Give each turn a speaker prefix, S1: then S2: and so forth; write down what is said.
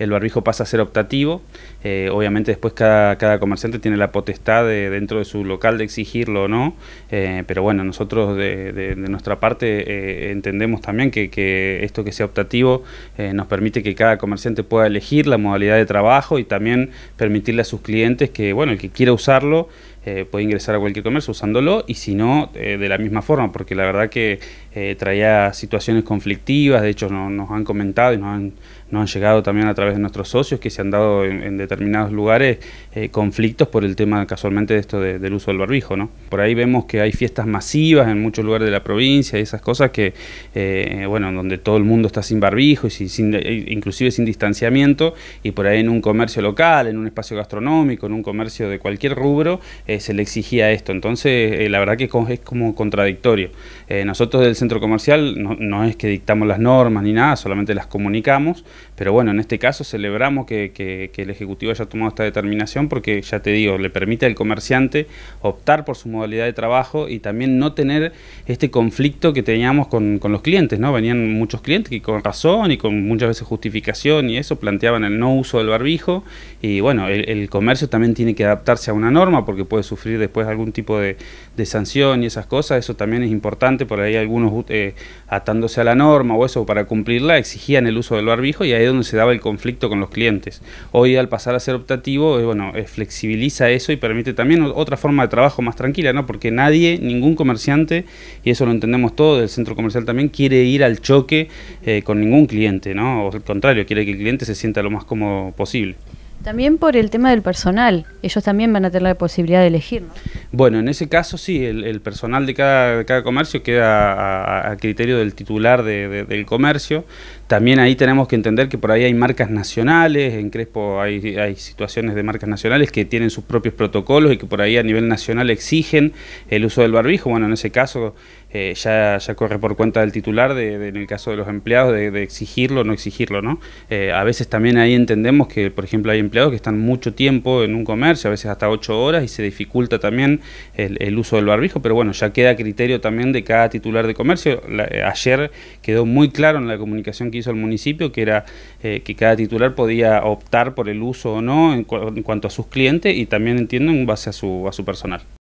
S1: el barbijo pasa a ser optativo. Eh, obviamente después cada, comerciante tiene la potestad dentro de su local de exigirlo o no, eh, pero bueno, nosotros de, nuestra parte eh, entendemos también que, que, esto que sea optativo nos permite que cada comerciante pueda elegir la modalidad de trabajo y también permitirle a sus clientes que, bueno, el que quiera usarlo, eh, puede ingresar a cualquier comercio usándolo y si no, eh, de la misma forma, porque la verdad que eh, traía situaciones conflictivas, de hecho no, nos han comentado y nos han, han, llegado también a través de nuestros socios que se han dado en, determinados lugares conflictos por el tema casualmente de esto del uso del barbijo. ¿no? Por ahí vemos que hay fiestas masivas en muchos lugares de la provincia y esas cosas que, bueno, donde todo el mundo está sin barbijo y sin, inclusive sin distanciamiento y por ahí en un comercio local, en un espacio gastronómico, en un comercio de cualquier rubro, eh, se le exigía esto. Entonces, eh, la verdad que es como contradictorio. Eh, nosotros del centro comercial no, es que dictamos las normas ni nada, solamente las comunicamos, pero bueno, en este caso celebramos que, el Ejecutivo haya tomado esta determinación porque, ya te digo, le permite al comerciante optar por su modalidad de trabajo y también no tener este conflicto que teníamos con, los clientes, ¿no? Venían muchos clientes que con razón y con muchas veces justificación y eso planteaban el no uso del barbijo y bueno, el, el comercio también tiene que adaptarse a una norma porque puede sufrir después algún tipo de, sanción y esas cosas, eso también es importante, por ahí algunos eh, atándose a la norma o eso para cumplirla exigían el uso del barbijo y ahí es donde se daba el conflicto con los clientes. Hoy al pasar a ser optativo, eh, bueno, eh, flexibiliza eso y permite también otra forma de trabajo más tranquila, ¿no? Porque nadie, ningún comerciante, y eso lo entendemos todos del centro comercial también, quiere ir al choque con ningún cliente, ¿no? O al contrario, quiere que el cliente se sienta lo más cómodo posible. También por el tema del personal, ellos también van a tener la posibilidad de elegir. ¿no? Bueno, en ese caso sí, el, personal de cada, cada, comercio queda a, criterio del titular del comercio. También ahí tenemos que entender que por ahí hay marcas nacionales, en Crespo hay, situaciones de marcas nacionales que tienen sus propios protocolos y que por ahí a nivel nacional exigen el uso del barbijo. Bueno, en ese caso eh, ya, ya, corre por cuenta del titular, en el caso de los empleados, de, exigirlo o no exigirlo, ¿no? Eh, a veces también ahí entendemos que, por ejemplo, hay empleados que están mucho tiempo en un comercio, a veces hasta ocho horas, y se dificulta también el, uso del barbijo, pero bueno, ya queda criterio también de cada titular de comercio. Eh, ayer quedó muy claro en la comunicación que hizo el municipio que era eh, que cada titular podía optar por el uso o no en, cuanto a sus clientes y también entiendo en base a su, a su personal.